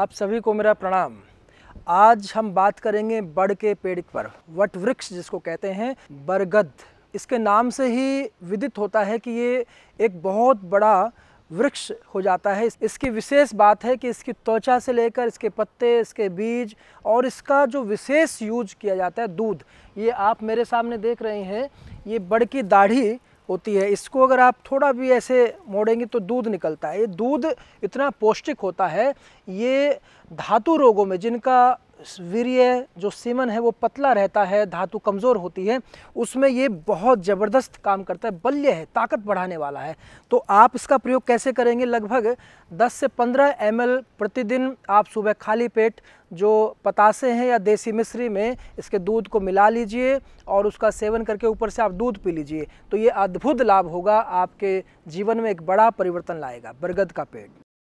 आप सभी को मेरा प्रणाम आज हम बात करेंगे बड़ के पेड़ पर वट वृक्ष जिसको कहते हैं बरगद इसके नाम से ही विदित होता है कि ये एक बहुत बड़ा वृक्ष हो जाता है इसकी विशेष बात है कि इसकी त्वचा से लेकर इसके पत्ते इसके बीज और इसका जो विशेष यूज किया जाता है दूध ये आप मेरे सामने देख रहे हैं ये बड़ की दाढ़ी होती है इसको अगर आप थोड़ा भी ऐसे मोड़ेंगे तो दूध निकलता है ये दूध इतना पौष्टिक होता है ये धातु रोगों में जिनका वीर्य जो सीमन है वो पतला रहता है धातु कमज़ोर होती है उसमें ये बहुत ज़बरदस्त काम करता है बल्य है ताकत बढ़ाने वाला है तो आप इसका प्रयोग कैसे करेंगे लगभग 10 से 15 एम प्रतिदिन आप सुबह खाली पेट जो पतासे हैं या देसी मिश्री में इसके दूध को मिला लीजिए और उसका सेवन करके ऊपर से आप दूध पी लीजिए तो ये अद्भुत लाभ होगा आपके जीवन में एक बड़ा परिवर्तन लाएगा बरगद का पेड़